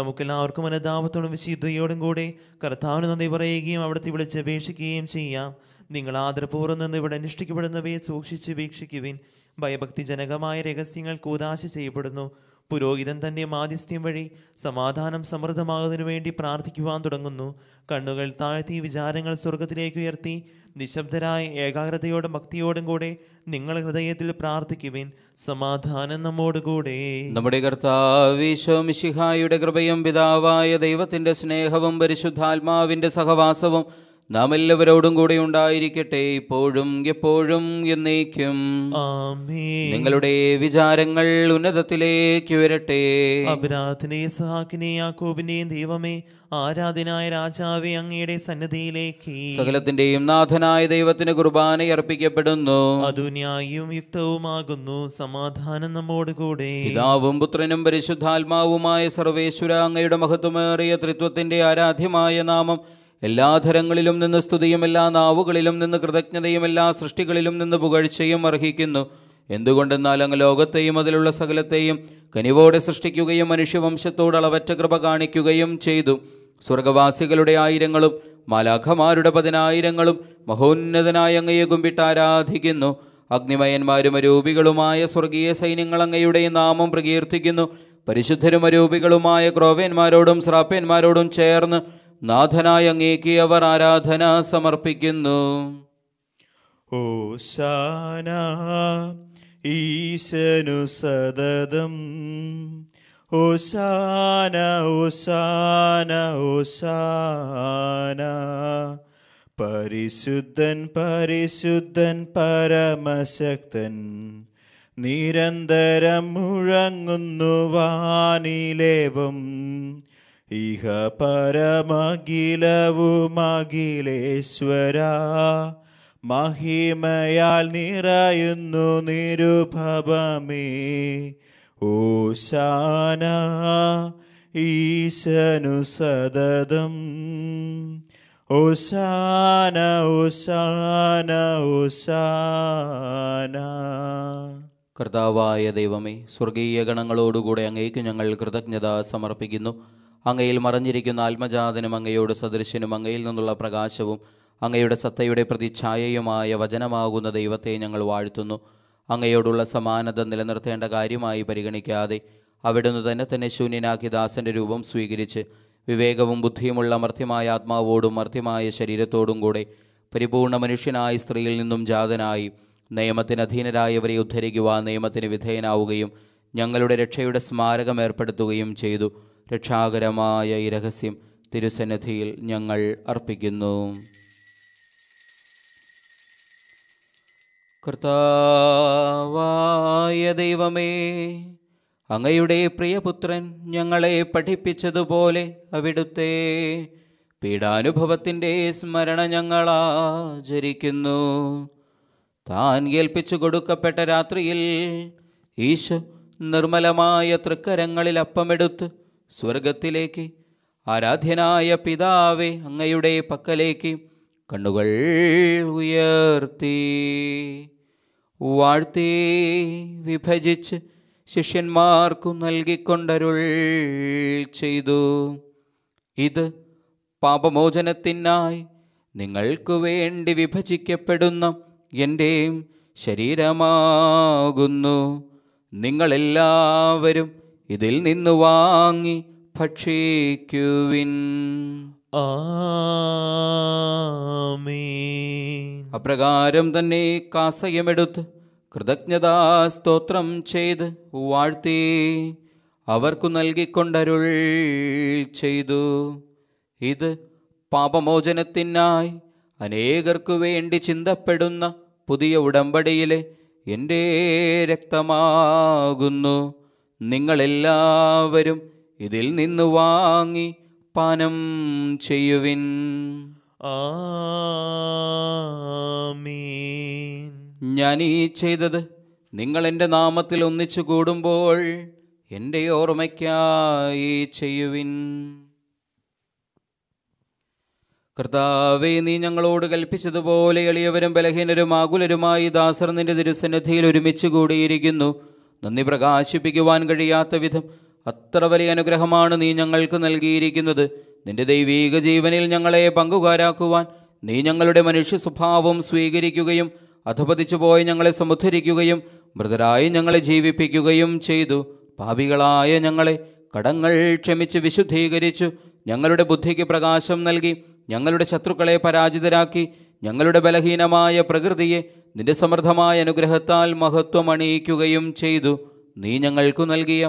നമുക്കെല്ലാവർക്കും അനുതാപത്തോടും വിശുദ്ധയോടും കൂടെ കർത്താവിന് നന്ദി പറയുകയും അവിടുത്തെ വിളിച്ചപേക്ഷിക്കുകയും ചെയ്യാം നിങ്ങൾ ആദരപൂർവ്വം നിന്ന് ഇവിടെ അനുഷ്ഠിക്കപ്പെടുന്നവയെ സൂക്ഷിച്ച് വീക്ഷിക്കുവിൻ ഭയഭക്തിജനകമായ രഹസ്യങ്ങൾ കൂതാശ ചെയ്യപ്പെടുന്നു പുരോഹിതൻ തൻ്റെ മാധ്യസ്ഥ്യം വഴി സമാധാനം സമൃദ്ധമാകുന്നതിനു വേണ്ടി പ്രാർത്ഥിക്കുവാൻ തുടങ്ങുന്നു കണ്ണുകൾ താഴ്ത്തി വിചാരങ്ങൾ സ്വർഗത്തിലേക്ക് ഉയർത്തി നിശബ്ദരായ ഏകാഗ്രതയോടും ഭക്തിയോടും കൂടെ നിങ്ങൾ ഹൃദയത്തിൽ പ്രാർത്ഥിക്കുവിൻ സമാധാനം നമ്മോടുകൂടെ നമ്മുടെ കർത്താവിശോമിഷിഹായുടെ കൃപയും പിതാവായ ദൈവത്തിന്റെ സ്നേഹവും പരിശുദ്ധാത്മാവിന്റെ സഹവാസവും നാം എല്ലാവരോടും കൂടെ ഉണ്ടായിരിക്കട്ടെ ഇപ്പോഴും എപ്പോഴും എന്നേക്കും നിങ്ങളുടെ വിചാരങ്ങൾ ഉന്നതത്തിലേക്ക് വരട്ടെ അപരാധനെ സഹാക്കിനെ ദൈവമേ ആരാധനായ രാജാവെ അങ്ങയുടെ സന്നദ്ധിയിലേക്ക് സകലത്തിന്റെയും നാഥനായ ദൈവത്തിന് കുർബാന അർപ്പിക്കപ്പെടുന്നു അതുന്യായും യുക്തവുമാകുന്നു സമാധാനം നമ്മോടുകൂടെ പിതാവും പുത്രനും പരിശുദ്ധാത്മാവുമായ സർവേശ്വര അങ്ങയുടെ മഹത്വമേറിയ ത്രിത്വത്തിന്റെ ആരാധ്യമായ നാമം എല്ലാ തരങ്ങളിലും നിന്ന് സ്തുതിയും എല്ലാ നാവുകളിലും നിന്ന് കൃതജ്ഞതയും എല്ലാ സൃഷ്ടികളിലും നിന്ന് പുകഴ്ചയും അർഹിക്കുന്നു എന്തുകൊണ്ടെന്നാൽ അങ്ങ് ലോകത്തെയും അതിലുള്ള സകലത്തെയും കനിവോടെ സൃഷ്ടിക്കുകയും മനുഷ്യവംശത്തോട് അളവറ്റ കൃപ കാണിക്കുകയും ചെയ്തു സ്വർഗവാസികളുടെ ആയിരങ്ങളും മാലാഖമാരുടെ പതിനായിരങ്ങളും മഹോന്നതനായ അങ്ങയെ കുമ്പിട്ട് ആരാധിക്കുന്നു അഗ്നിമയന്മാരും അരൂപികളുമായ സ്വർഗീയ സൈന്യങ്ങൾ അങ്ങയുടെ നാമം പ്രകീർത്തിക്കുന്നു പരിശുദ്ധരും അരൂപികളുമായ ക്രോവേന്മാരോടും സ്രാപ്പേന്മാരോടും ചേർന്ന് നാഥനായ അങ്ങേക്ക് അവർ ആരാധന സമർപ്പിക്കുന്നു ഓ സാന ഈശനു ഓ ഓ സാന ഓ സാന പരിശുദ്ധൻ പരിശുദ്ധൻ പരമശക്തൻ നിരന്തരം മുഴങ്ങുന്നു വാനിലേവം ഇഹ പരമഖിലവുമഖിലേശ്വര മഹിമയാൽ നിറയുന്നു നിരുഭവമേ ഓശാന ഈശനു സതതം ഓശാന ഓശാന ഓശാന കർത്താവായ ദൈവമേ സ്വർഗീയ ഗണങ്ങളോടുകൂടെ അങ്ങേക്ക് ഞങ്ങൾ കൃതജ്ഞത സമർപ്പിക്കുന്നു അങ്ങയിൽ മറഞ്ഞിരിക്കുന്ന ആത്മജാതനും അങ്ങയോട് സദൃശ്യനും അങ്ങയിൽ നിന്നുള്ള പ്രകാശവും അങ്ങയുടെ സത്തയുടെ പ്രതിച്ഛായയുമായ വചനമാകുന്ന ദൈവത്തെ ഞങ്ങൾ വാഴ്ത്തുന്നു അങ്ങയോടുള്ള സമാനത നിലനിർത്തേണ്ട കാര്യമായി പരിഗണിക്കാതെ അവിടുന്ന് തന്നെ തന്നെ ശൂന്യനാക്കി ദാസന്റെ രൂപം സ്വീകരിച്ച് വിവേകവും ബുദ്ധിയുമുള്ള അമർത്യമായ ആത്മാവോടും അർത്ഥ്യമായ ശരീരത്തോടും കൂടെ പരിപൂർണ മനുഷ്യനായ സ്ത്രീയിൽ നിന്നും ജാതനായി നിയമത്തിന് അധീനരായവരെ ഉദ്ധരിക്കുവാൻ നിയമത്തിന് വിധേയനാവുകയും ഞങ്ങളുടെ രക്ഷയുടെ സ്മാരകം ഏർപ്പെടുത്തുകയും ചെയ്തു രക്ഷാകരമായ ഈ രഹസ്യം തിരുസന്നിധിയിൽ ഞങ്ങൾ അർപ്പിക്കുന്നു കർത്താവായ ദൈവമേ അങ്ങയുടെ പ്രിയപുത്രൻ ഞങ്ങളെ പഠിപ്പിച്ചതുപോലെ അവിടുത്തെ പീഡാനുഭവത്തിൻ്റെ സ്മരണ ഞങ്ങളാചരിക്കുന്നു താൻ ഏൽപ്പിച്ചു കൊടുക്കപ്പെട്ട രാത്രിയിൽ ഈശോ നിർമ്മലമായ തൃക്കരങ്ങളിൽ അപ്പമെടുത്ത് സ്വർഗത്തിലേക്ക് ആരാധ്യനായ പിതാവെ അങ്ങയുടെ പക്കലേക്ക് കണ്ണുകൾ ഉയർത്തി വാഴ്ത്തി വിഭജിച്ച് ശിഷ്യന്മാർക്കു നൽകിക്കൊണ്ടരുൾ ചെയ്തു ഇത് പാപമോചനത്തിനായി നിങ്ങൾക്കു വേണ്ടി വിഭജിക്കപ്പെടുന്ന എൻ്റെയും ശരീരമാകുന്നു നിങ്ങളെല്ലാവരും ഇതിൽ നിന്ന് വാങ്ങി ഭക്ഷിക്കുവിൻ അപ്രകാരം തന്നെ കാസയമെടുത്ത് കൃതജ്ഞതാ സ്തോത്രം ചെയ്ത് വാഴ്ത്തി അവർക്കു നൽകിക്കൊണ്ടരുൾ ചെയ്തു ഇത് പാപമോചനത്തിനായി അനേകർക്കു വേണ്ടി ചിന്തപ്പെടുന്ന പുതിയ ഉടമ്പടിയിലെ എൻ്റെ രക്തമാകുന്നു നിങ്ങളെല്ലാവരും ഇതിൽ നിന്ന് വാങ്ങി പാനം ചെയ്യുവിൻ ഞാൻ ഈ ചെയ്തത് നിങ്ങൾ എൻ്റെ നാമത്തിൽ ഒന്നിച്ചു കൂടുമ്പോൾ എൻ്റെ ഓർമ്മയ്ക്കായി ചെയ്യുവിൻ കർത്താവെ നീ ഞങ്ങളോട് കൽപ്പിച്ചതുപോലെ എളിയവരും ബലഹീനരും ആകുലരുമായി ദാസർ നിന്റെ തിരുസന്നിധിയിൽ ഒരുമിച്ച് കൂടിയിരിക്കുന്നു നന്ദി പ്രകാശിപ്പിക്കുവാൻ കഴിയാത്ത വിധം അത്ര വലിയ അനുഗ്രഹമാണ് നീ ഞങ്ങൾക്ക് നൽകിയിരിക്കുന്നത് നിന്റെ ദൈവീക ജീവനിൽ ഞങ്ങളെ പങ്കുകാരാക്കുവാൻ നീ ഞങ്ങളുടെ മനുഷ്യ സ്വഭാവം സ്വീകരിക്കുകയും അധപതിച്ചു പോയി ഞങ്ങളെ സമുദ്ധരിക്കുകയും മൃതരായി ഞങ്ങളെ ജീവിപ്പിക്കുകയും ചെയ്തു പാപികളായ ഞങ്ങളെ കടങ്ങൾ ക്ഷമിച്ച് വിശുദ്ധീകരിച്ചു ഞങ്ങളുടെ ബുദ്ധിക്ക് പ്രകാശം നൽകി ഞങ്ങളുടെ ശത്രുക്കളെ പരാജിതരാക്കി ഞങ്ങളുടെ ബലഹീനമായ പ്രകൃതിയെ നിന്റെ സമൃദ്ധമായ അനുഗ്രഹത്താൽ മഹത്വം അണിയിക്കുകയും ചെയ്തു നീ ഞങ്ങൾക്കു നൽകിയ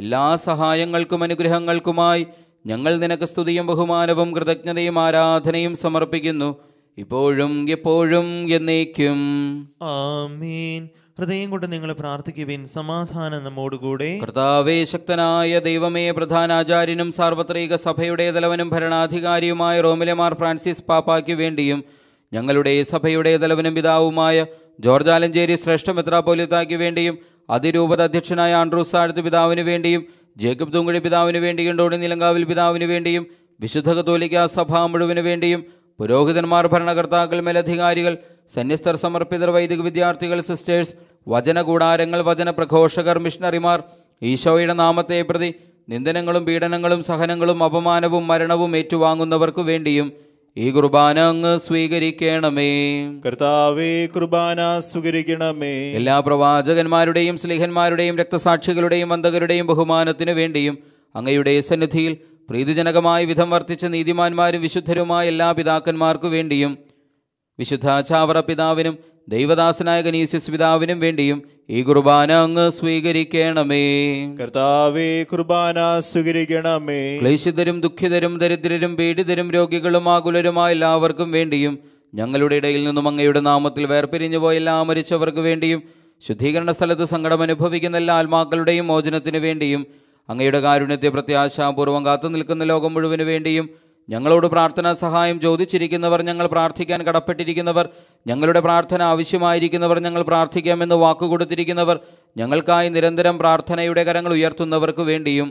എല്ലാ സഹായങ്ങൾക്കും അനുഗ്രഹങ്ങൾക്കുമായി ഞങ്ങൾ നിനക്ക് സ്തുതിയും ബഹുമാനവും കൃതജ്ഞതയും ആരാധനയും സമർപ്പിക്കുന്നു ഇപ്പോഴും എപ്പോഴും എന്നേക്കും ആമീൻ ഹൃദയം കൊണ്ട് നിങ്ങൾ പ്രാർത്ഥിക്കുവിൻ സമാധാനം നമ്മോടുകൂടെ കർത്താവേ ശക്തനായ ദൈവമേ പ്രധാനാചാര്യനും സാർവത്രിക സഭയുടെ തലവനും ഭരണാധികാരിയുമായ റോമിലെ മാർ ഫ്രാൻസിസ് പാപ്പായ്ക്ക് വേണ്ടിയും ഞങ്ങളുടെ ഈ സഭയുടെ തലവനും പിതാവുമായ ജോർജ് ആലഞ്ചേരി ശ്രേഷ്ഠ മെത്രാപോലിത്തായ്ക്ക് വേണ്ടിയും അതിരൂപത അധ്യക്ഷനായ ആൻഡ്രൂസ് ആഴ്ത്ത് പിതാവിന് വേണ്ടിയും ജേക്കബ് തുങ്കുഴി പിതാവിന് വേണ്ടിയും ഡോണി നിലങ്കാവിൽ പിതാവിന് വേണ്ടിയും വിശുദ്ധ കത്തോലിക്ക സഭ മുഴുവന് വേണ്ടിയും പുരോഹിതന്മാർ ഭരണകർത്താക്കൾ മേലധികാരികൾ സന്യസ്തർ സമർപ്പിതർ വൈദിക വിദ്യാർത്ഥികൾ സിസ്റ്റേഴ്സ് വചനകൂടാരങ്ങൾ വചന പ്രഘോഷകർ മിഷണറിമാർ ഈശോയുടെ നാമത്തെ പ്രതി നിന്ദനങ്ങളും പീഡനങ്ങളും സഹനങ്ങളും അപമാനവും മരണവും ഏറ്റുവാങ്ങുന്നവർക്കു വേണ്ടിയും ഈ കുർബാന അങ്ങ് സ്വീകരിക്കണമേ കർത്താവേ കുർബാന സ്വീകരിക്കണമേ എല്ലാ പ്രവാചകന്മാരുടെയും സ്ലേഹന്മാരുടെയും രക്തസാക്ഷികളുടെയും വന്തകരുടെയും ബഹുമാനത്തിനു വേണ്ടിയും അങ്ങയുടെ സന്നിധിയിൽ പ്രീതിജനകമായ വിധം വർത്തിച്ച നീതിമാന്മാരും വിശുദ്ധരുമായ എല്ലാ പിതാക്കന്മാർക്കു വേണ്ടിയും വിശുദ്ധ ചാവറ പിതാവിനും ദൈവദാസനായ ഗനീസ്യസ് പിതാവിനും വേണ്ടിയും ഈ കുർബാന അങ്ങ് സ്വീകരിക്കണമേ കർത്താവേ കുർബാന സ്വീകരിക്കണമേ ക്ലേശിതരും ദുഃഖിതരും ദരിദ്രരും പീഡിതരും രോഗികളും ആകുലരുമായ എല്ലാവർക്കും വേണ്ടിയും ഞങ്ങളുടെ ഇടയിൽ നിന്നും അങ്ങയുടെ നാമത്തിൽ വേർപിരിഞ്ഞു പോയ എല്ലാ മരിച്ചവർക്ക് വേണ്ടിയും ശുദ്ധീകരണ സ്ഥലത്ത് സങ്കടം അനുഭവിക്കുന്ന എല്ലാ ആത്മാക്കളുടെയും മോചനത്തിന് വേണ്ടിയും അങ്ങയുടെ കാരുണ്യത്തെ പ്രത്യാശാപൂർവ്വം കാത്തു നിൽക്കുന്ന ലോകം മുഴുവന് വേണ്ടിയും ഞങ്ങളോട് പ്രാർത്ഥനാ സഹായം ചോദിച്ചിരിക്കുന്നവർ ഞങ്ങൾ പ്രാർത്ഥിക്കാൻ കടപ്പെട്ടിരിക്കുന്നവർ ഞങ്ങളുടെ പ്രാർത്ഥന ആവശ്യമായിരിക്കുന്നവർ ഞങ്ങൾ പ്രാർത്ഥിക്കാമെന്ന് വാക്കുകൊടുത്തിരിക്കുന്നവർ ഞങ്ങൾക്കായി നിരന്തരം പ്രാർത്ഥനയുടെ കരങ്ങൾ ഉയർത്തുന്നവർക്ക് വേണ്ടിയും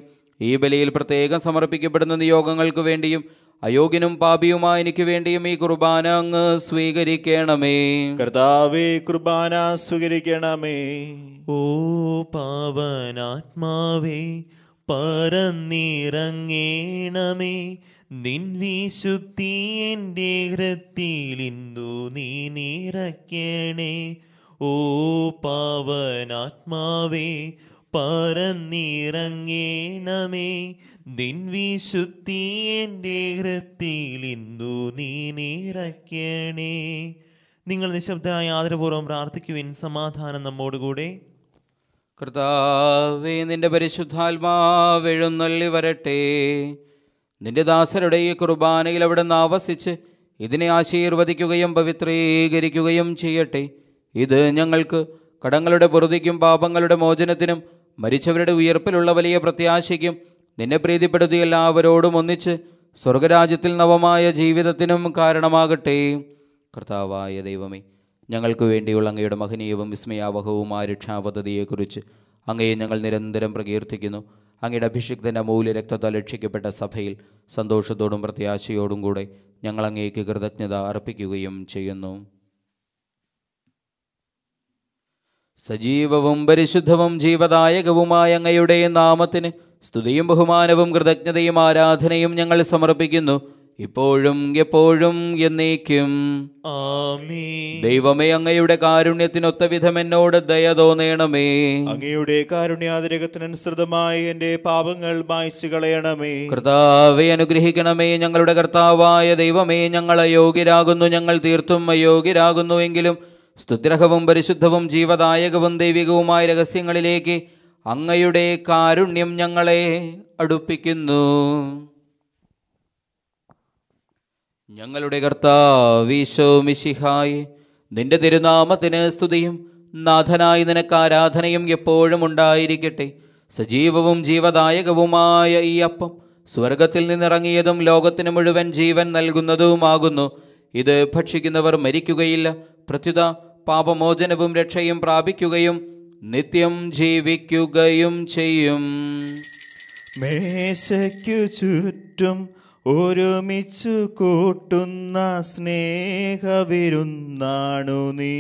ഈ ബലിയിൽ പ്രത്യേകം സമർപ്പിക്കപ്പെടുന്ന നിയോഗങ്ങൾക്ക് വേണ്ടിയും അയോഗ്യനും പാപിയുമായ എനിക്ക് വേണ്ടിയും ഈ കുർബാന അങ്ങ് സ്വീകരിക്കണമേ കർത്താവേ കുർബാന സ്വീകരിക്കണമേ ഓ പാവനാത്മാവേ പരന്നിറങ്ങേണമേ നിൻ എൻ്റെ ഹൃത്തിൽ നീ നിറയ്ക്കണേ ഓ പാവനാത്മാവേ പറന്നിറങ്ങേണമേ നിൻവിശുദ്ധി എൻ്റെ ഹൃത്തിൽ നീ നിറയ്ക്കണേ നിങ്ങൾ നിശബ്ദനായ ആദരപൂർവ്വം പ്രാർത്ഥിക്കുവിൻ സമാധാനം നമ്മോടുകൂടെ കർത്താവേ നിന്റെ പരിശുദ്ധാത്മാവെഴുന്നള്ളി വരട്ടെ നിന്റെ ദാസരുടെ ഈ കുർബാനയിൽ അവിടുന്ന് ആവസിച്ച് ഇതിനെ ആശീർവദിക്കുകയും പവിത്രീകരിക്കുകയും ചെയ്യട്ടെ ഇത് ഞങ്ങൾക്ക് കടങ്ങളുടെ പൊറുതിക്കും പാപങ്ങളുടെ മോചനത്തിനും മരിച്ചവരുടെ ഉയർപ്പിലുള്ള വലിയ പ്രത്യാശയ്ക്കും നിന്നെ പ്രീതിപ്പെടുത്തി എല്ലാവരോടും ഒന്നിച്ച് സ്വർഗരാജ്യത്തിൽ നവമായ ജീവിതത്തിനും കാരണമാകട്ടെ കർത്താവായ ദൈവമേ ഞങ്ങൾക്ക് വേണ്ടിയുള്ള അങ്ങയുടെ മഹനീയവും ആ രക്ഷാപദ്ധതിയെക്കുറിച്ച് അങ്ങയെ ഞങ്ങൾ നിരന്തരം പ്രകീർത്തിക്കുന്നു അങ്ങയുടെ അഭിഷിക്തൻ്റെ മൂല്യ രക്തത്താൽ രക്ഷിക്കപ്പെട്ട സഭയിൽ സന്തോഷത്തോടും പ്രത്യാശയോടും കൂടെ ഞങ്ങൾ അങ്ങേക്ക് കൃതജ്ഞത അർപ്പിക്കുകയും ചെയ്യുന്നു സജീവവും പരിശുദ്ധവും ജീവദായകവുമായ അങ്ങയുടെ നാമത്തിന് സ്തുതിയും ബഹുമാനവും കൃതജ്ഞതയും ആരാധനയും ഞങ്ങൾ സമർപ്പിക്കുന്നു ഇപ്പോഴും എപ്പോഴും എന്നേക്കും ദൈവമേ അങ്ങയുടെ കാരുണ്യത്തിനൊത്ത വിധം എന്നോട് ദയ തോന്നേണമേ അങ്ങയുടെ കാരുണ്യാതിരകത്തിനനുസൃതമായി എന്റെ പാപങ്ങൾ മായ്ച്ചു കളയണമേ കർത്താവെ അനുഗ്രഹിക്കണമേ ഞങ്ങളുടെ കർത്താവായ ദൈവമേ ഞങ്ങൾ അയോഗ്യരാകുന്നു ഞങ്ങൾ തീർത്തും അയോഗ്യരാകുന്നു എങ്കിലും സ്തുതിരഹവും പരിശുദ്ധവും ജീവദായകവും ദൈവികവുമായ രഹസ്യങ്ങളിലേക്ക് അങ്ങയുടെ കാരുണ്യം ഞങ്ങളെ അടുപ്പിക്കുന്നു ഞങ്ങളുടെ കർത്താവിശോമിശിഹായി നിന്റെ തിരുനാമത്തിന് സ്തുതിയും നാഥനായി നിനക്ക് ആരാധനയും എപ്പോഴും ഉണ്ടായിരിക്കട്ടെ സജീവവും ജീവദായകവുമായ ഈ അപ്പം സ്വർഗത്തിൽ നിന്നിറങ്ങിയതും ലോകത്തിന് മുഴുവൻ ജീവൻ നൽകുന്നതുമാകുന്നു ഇത് ഭക്ഷിക്കുന്നവർ മരിക്കുകയില്ല പ്രത്യുത പാപമോചനവും രക്ഷയും പ്രാപിക്കുകയും നിത്യം ജീവിക്കുകയും ചെയ്യും ചുറ്റും ഒരുമിച്ചു കൂട്ടുന്ന സ്നേഹവിരുന്നാണു നീ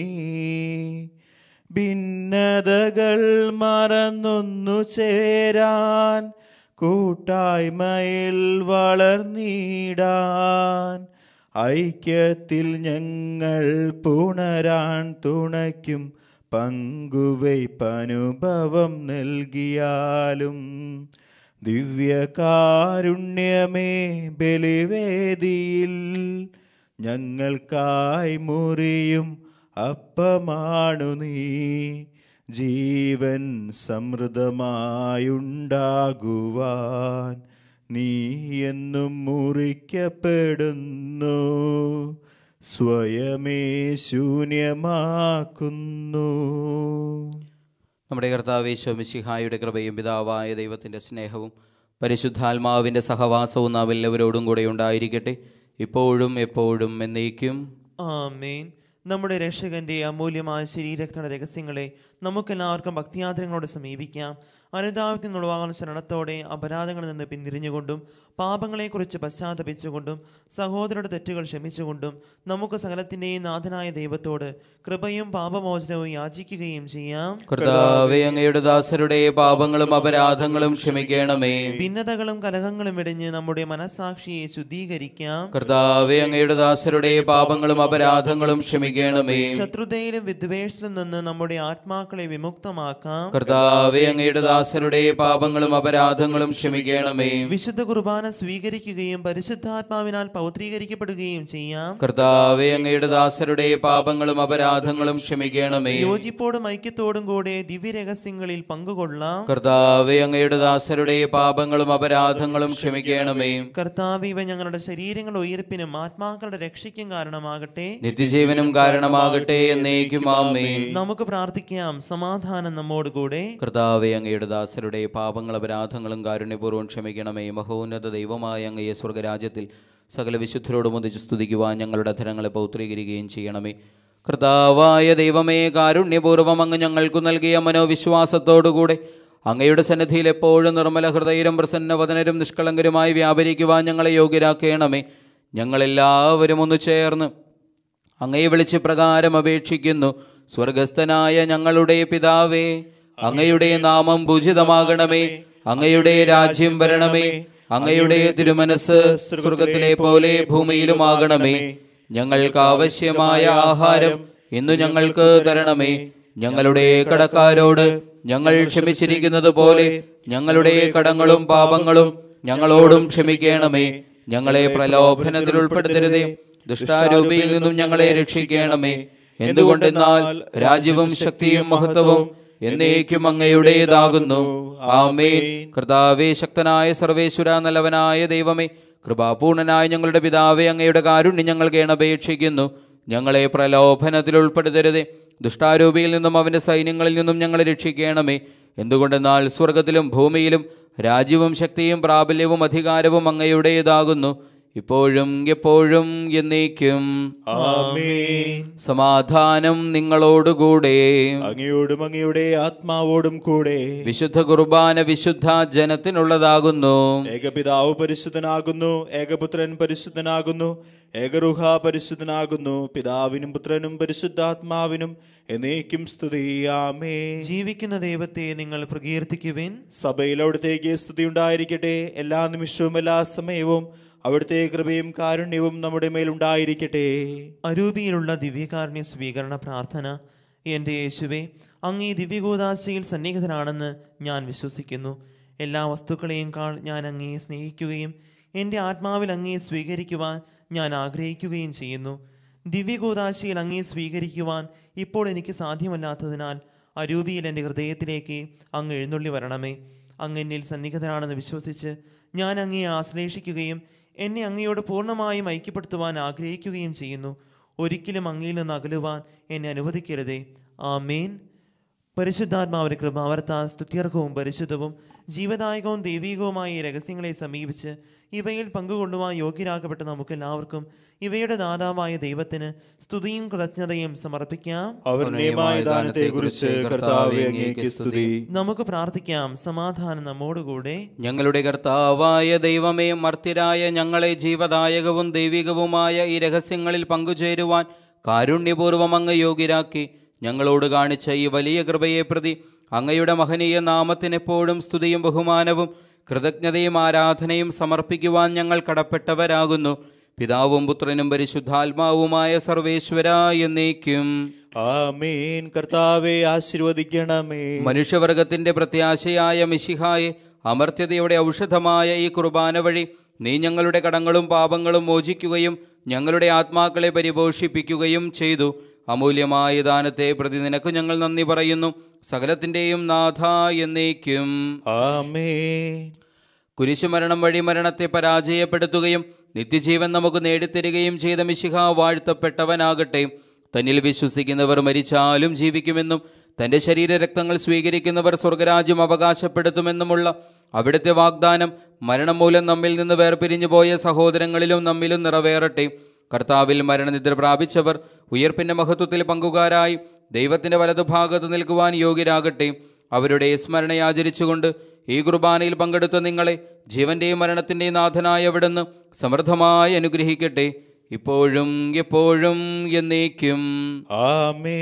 ഭിന്നതകൾ മറന്നൊന്നു ചേരാൻ കൂട്ടായ്മയിൽ വളർന്നിടാൻ ഐക്യത്തിൽ ഞങ്ങൾ പുണരാൻ തുണയ്ക്കും പങ്കുവയ്പനുഭവം നൽകിയാലും ദിവ്യകാരുണ്യമേ ബലിവേദിയിൽ ഞങ്ങൾക്കായി മുറിയും അപ്പമാണു നീ ജീവൻ സമൃദ്ധമായുണ്ടാകുവാൻ നീ എന്നും മുറിക്കപ്പെടുന്നു സ്വയമേ ശൂന്യമാക്കുന്നു നമ്മുടെ കർത്താവ് യേശോമിശിഹായുടെ കൃപയും പിതാവായ ദൈവത്തിൻ്റെ സ്നേഹവും പരിശുദ്ധാത്മാവിൻ്റെ സഹവാസവും നാം എല്ലാവരോടും കൂടെ ഉണ്ടായിരിക്കട്ടെ ഇപ്പോഴും എപ്പോഴും എന്നേക്കും ആമേൻ നമ്മുടെ രക്ഷകന്റെ അമൂല്യമായ ശരീരരക്തണ രഹസ്യങ്ങളെ നമുക്കെല്ലാവർക്കും ഭക്തിയാദരങ്ങളോട് സമീപിക്കാം അനുതാപത്തിൽ നിന്നുളവാകുന്ന ശരണത്തോടെ അപരാധങ്ങളിൽ നിന്ന് പിന്തിരിഞ്ഞുകൊണ്ടും പാപങ്ങളെക്കുറിച്ച് പശ്ചാത്തപിച്ചുകൊണ്ടും സഹോദരരുടെ തെറ്റുകൾ ക്ഷമിച്ചുകൊണ്ടും നമുക്ക് സകലത്തിൻ്റെയും നാഥനായ ദൈവത്തോട് കൃപയും പാപമോചനവും യാചിക്കുകയും ചെയ്യാം കർത്താവേ അങ്ങയുടെ ദാസരുടെ പാപങ്ങളും അപരാധങ്ങളും ക്ഷമിക്കണമേ ഭിന്നതകളും കലഹങ്ങളും ഇടിഞ്ഞ് നമ്മുടെ മനസാക്ഷിയെ ശുദ്ധീകരിക്കാം കർത്താവേ അങ്ങയുടെ ദാസരുടെ പാപങ്ങളും അപരാധങ്ങളും ക്ഷമിക്കണമേ ശത്രുതയിലും വിദ്വേഷത്തിലും നിന്ന് നമ്മുടെ ആത്മാക്കളെ വിമുക്തമാക്കാം കർത്താവേ അങ്ങയുടെ ദാസ ദാസരുടെ പാപങ്ങളും അപരാധങ്ങളും ക്ഷമിക്കണമേ വിശുദ്ധ കുർബാന സ്വീകരിക്കുകയും പരിശുദ്ധാത്മാവിനാൽ പൗത്രീകരിക്കപ്പെടുകയും ചെയ്യാം കർത്താവെ അങ്ങയുടെ ദാസരുടെ പാപങ്ങളും അപരാധങ്ങളും ക്ഷമിക്കണമേ യോജിപ്പോടും ഐക്യത്തോടും കൂടെ ദിവ്യരഹസ്യങ്ങളിൽ പങ്കുകൊള്ളാം കർത്താവെ അങ്ങയുടെ ദാസരുടെ പാപങ്ങളും അപരാധങ്ങളും ക്ഷമിക്കണമേ കർത്താവ് ഇവ ഞങ്ങളുടെ ശരീരങ്ങൾ ഉയർപ്പിനും ആത്മാക്കളുടെ രക്ഷയ്ക്കും കാരണമാകട്ടെ നിത്യജീവനും കാരണമാകട്ടെ എന്നേക്കും നമുക്ക് പ്രാർത്ഥിക്കാം സമാധാനം നമ്മോട് കൂടെ കർത്താവെ അങ്ങയുടെ ദാസരുടെ പാപങ്ങൾ അപരാധങ്ങളും കാരുണ്യപൂർവ്വം ക്ഷമിക്കണമേ മഹോന്നത ദൈവമായ അങ്ങയെ സ്വർഗരാജ്യത്തിൽ സകല വിശുദ്ധരോടും ഒന്നിച്ച് സ്തുതിക്കുവാൻ ഞങ്ങളുടെ അധരങ്ങളെ പൗത്രീകരിക്കുകയും ചെയ്യണമേ കർത്താവായ ദൈവമേ കാരുണ്യപൂർവ്വം അങ്ങ് ഞങ്ങൾക്ക് നൽകിയ മനോവിശ്വാസത്തോടുകൂടെ അങ്ങയുടെ സന്നിധിയിൽ എപ്പോഴും നിർമ്മല ഹൃദയരും പ്രസന്നവദനരും നിഷ്കളങ്കരുമായി വ്യാപരിക്കുവാൻ ഞങ്ങളെ യോഗ്യരാക്കേണമേ ഞങ്ങളെല്ലാവരും ഒന്ന് ചേർന്ന് അങ്ങയെ വിളിച്ച് പ്രകാരം അപേക്ഷിക്കുന്നു സ്വർഗസ്ഥനായ ഞങ്ങളുടെ പിതാവേ അങ്ങയുടെ നാമം പൂജിതമാകണമേ അങ്ങയുടെ രാജ്യം വരണമേ അങ്ങയുടെ തിരുമനസ് സ്വർഗത്തിലെ പോലെ ഭൂമിയിലുമാകണമേ ഞങ്ങൾക്ക് ആവശ്യമായ ആഹാരം ഇന്നു ഞങ്ങൾക്ക് തരണമേ ഞങ്ങളുടെ കടക്കാരോട് ഞങ്ങൾ ക്ഷമിച്ചിരിക്കുന്നത് പോലെ ഞങ്ങളുടെ കടങ്ങളും പാപങ്ങളും ഞങ്ങളോടും ക്ഷമിക്കണമേ ഞങ്ങളെ പ്രലോഭനത്തിൽ ഉൾപ്പെടുത്തരുതേ ദുഷ്ടാരൂപിയിൽ നിന്നും ഞങ്ങളെ രക്ഷിക്കണമേ എന്തുകൊണ്ടെന്നാൽ രാജ്യവും ശക്തിയും മഹത്വവും എന്നേക്കും അങ്ങയുടേതാകുന്നു ആമേൻ കർത്താവേ ശക്തനായ സർവേശ്വര നല്ലവനായ ദൈവമേ കൃപാപൂർണനായ ഞങ്ങളുടെ പിതാവേ അങ്ങയുടെ കാരുണ്യം ഞങ്ങൾ കേണപേക്ഷിക്കുന്നു ഞങ്ങളെ പ്രലോഭനത്തിൽ ഉൾപ്പെടുത്തരുതേ ദുഷ്ടാരൂപിയിൽ നിന്നും അവൻ്റെ സൈന്യങ്ങളിൽ നിന്നും ഞങ്ങളെ രക്ഷിക്കണമേ എന്തുകൊണ്ടെന്നാൽ സ്വർഗത്തിലും ഭൂമിയിലും രാജ്യവും ശക്തിയും പ്രാബല്യവും അധികാരവും അങ്ങയുടേതാകുന്നു ഇപ്പോഴും എപ്പോഴും എന്നേക്കും ആമേൻ സമാധാനം നിങ്ങളോടുകൂടെ അങ്ങയോടും അങ്ങയുടെ ആത്മാവോടും കൂടെ വിശുദ്ധ കുർബാന വിശുദ്ധ ജനത്തിനുള്ളതാകുന്നു ഏകപിതാവ് പരിശുദ്ധനാകുന്നു ഏകപുത്രൻ പരിശുദ്ധനാകുന്നു ഏകരുഹ പരിശുദ്ധനാകുന്നു പിതാവിനും പുത്രനും പരിശുദ്ധാത്മാവിനും എന്നേക്കും സ്തുതി ആമേൻ ജീവിക്കുന്ന ദൈവത്തെ നിങ്ങൾ പ്രകീർത്തിക്കുവിൻ സഭയിൽ അവിടത്തേക്ക് സ്തുതി ഉണ്ടായിരിക്കട്ടെ എല്ലാ നിമിഷവും എല്ലാ സമയവും അവിടുത്തെ കൃപയും കാരുണ്യവും നമ്മുടെ മേലുണ്ടായിരിക്കട്ടെ അരൂപിയിലുള്ള ദിവ്യകാരുണ്യ സ്വീകരണ പ്രാർത്ഥന എൻ്റെ യേശുവെ ഈ ദിവ്യഗോദാശയിൽ സന്നിഹിതനാണെന്ന് ഞാൻ വിശ്വസിക്കുന്നു എല്ലാ വസ്തുക്കളെയും കാൾ ഞാൻ അങ്ങയെ സ്നേഹിക്കുകയും എൻ്റെ ആത്മാവിൽ അങ്ങയെ സ്വീകരിക്കുവാൻ ഞാൻ ആഗ്രഹിക്കുകയും ചെയ്യുന്നു ദിവ്യഗോദാശയിൽ അങ്ങയെ സ്വീകരിക്കുവാൻ ഇപ്പോൾ എനിക്ക് സാധ്യമല്ലാത്തതിനാൽ അരൂപിയിൽ എൻ്റെ ഹൃദയത്തിലേക്ക് അങ്ങ് എഴുന്നള്ളി വരണമേ അങ്ങ് എന്നിൽ സന്നിഹിതനാണെന്ന് വിശ്വസിച്ച് ഞാൻ അങ്ങയെ ആശ്ലേഷിക്കുകയും എന്നെ അങ്ങയോട് പൂർണ്ണമായും ഐക്യപ്പെടുത്തുവാൻ ആഗ്രഹിക്കുകയും ചെയ്യുന്നു ഒരിക്കലും അങ്ങയിൽ നിന്ന് അകലുവാൻ എന്നെ അനുവദിക്കരുതേ ആ മേൻ പരിശുദ്ധാത്മാവിൻ്റെ കൃപ താ സ്തുത്യർഹവും പരിശുദ്ധവും ജീവദായകവും ദൈവികവുമായ ഈ രഹസ്യങ്ങളെ സമീപിച്ച് ഇവയിൽ പങ്കുകൊള്ളുവാൻ യോഗ്യരാകപ്പെട്ട എല്ലാവർക്കും ഇവയുടെ ദാതാവായ ദൈവത്തിന് സ്തുതിയും കൃതജ്ഞതയും സമർപ്പിക്കാം നമുക്ക് പ്രാർത്ഥിക്കാം സമാധാനം നമ്മോടുകൂടെ ഞങ്ങളുടെ കർത്താവായ ദൈവമേ മർത്തിരായ ഞങ്ങളെ ജീവദായകവും ദൈവികവുമായ ഈ രഹസ്യങ്ങളിൽ പങ്കുചേരുവാൻ കാരുണ്യപൂർവം അങ്ങ് യോഗ്യരാക്കി ഞങ്ങളോട് കാണിച്ച ഈ വലിയ കൃപയെ പ്രതി അങ്ങയുടെ മഹനീയ നാമത്തിനെപ്പോഴും സ്തുതിയും ബഹുമാനവും കൃതജ്ഞതയും ആരാധനയും സമർപ്പിക്കുവാൻ ഞങ്ങൾ കടപ്പെട്ടവരാകുന്നു പിതാവും പുത്രനും പരിശുദ്ധാത്മാവുമായ സർവേശ്വര എന്നേക്കും ആമേൻ കർത്താവെ ആശീർവദിക്കണമേ മനുഷ്യവർഗത്തിന്റെ പ്രത്യാശയായ മിശിഹായെ അമർത്യതയുടെ ഔഷധമായ ഈ കുർബാന വഴി നീ ഞങ്ങളുടെ കടങ്ങളും പാപങ്ങളും മോചിക്കുകയും ഞങ്ങളുടെ ആത്മാക്കളെ പരിപോഷിപ്പിക്കുകയും ചെയ്തു അമൂല്യമായ ദാനത്തെ പ്രതി നിനക്ക് ഞങ്ങൾ നന്ദി പറയുന്നു സകലത്തിന്റെയും നാഥ എന്നേക്കും കുരിശുമരണം വഴി മരണത്തെ പരാജയപ്പെടുത്തുകയും നിത്യജീവൻ നമുക്ക് നേടിത്തരികയും ചെയ്ത മിശിഹ വാഴ്ത്തപ്പെട്ടവനാകട്ടെ തന്നിൽ വിശ്വസിക്കുന്നവർ മരിച്ചാലും ജീവിക്കുമെന്നും തൻ്റെ ശരീരരക്തങ്ങൾ സ്വീകരിക്കുന്നവർ സ്വർഗരാജ്യം അവകാശപ്പെടുത്തുമെന്നുമുള്ള അവിടുത്തെ വാഗ്ദാനം മരണം മൂലം നമ്മിൽ നിന്ന് വേർപിരിഞ്ഞു പോയ സഹോദരങ്ങളിലും നമ്മിലും നിറവേറട്ടെ കർത്താവിൽ മരണനിദ്ര പ്രാപിച്ചവർ ഉയർപ്പിൻ്റെ മഹത്വത്തിൽ പങ്കുകാരായി ദൈവത്തിൻ്റെ വലതുഭാഗത്ത് നിൽക്കുവാൻ യോഗ്യരാകട്ടെ അവരുടെ സ്മരണയാചരിച്ചുകൊണ്ട് ഈ കുർബാനയിൽ പങ്കെടുത്ത നിങ്ങളെ ജീവൻ്റെയും മരണത്തിൻ്റെയും നാഥനായ അവിടുന്ന് സമൃദ്ധമായി അനുഗ്രഹിക്കട്ടെ ഇപ്പോഴും എപ്പോഴും എന്നേക്കും ആമേ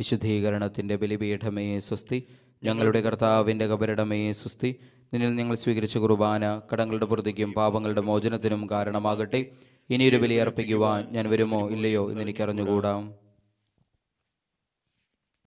വിശുദ്ധീകരണത്തിൻ്റെ ബലിപീഠമേ സ്വസ്തി ഞങ്ങളുടെ കർത്താവിൻ്റെ കബരിടമേ സ്വസ്തി നിന്നിൽ ഞങ്ങൾ സ്വീകരിച്ച കുർബാന കടങ്ങളുടെ പ്രതിക്കും പാപങ്ങളുടെ മോചനത്തിനും കാരണമാകട്ടെ ഇനിയൊരു ബലി അർപ്പിക്കുവാൻ ഞാൻ വരുമോ ഇല്ലയോ എന്ന് എനിക്കറിഞ്ഞുകൂടാം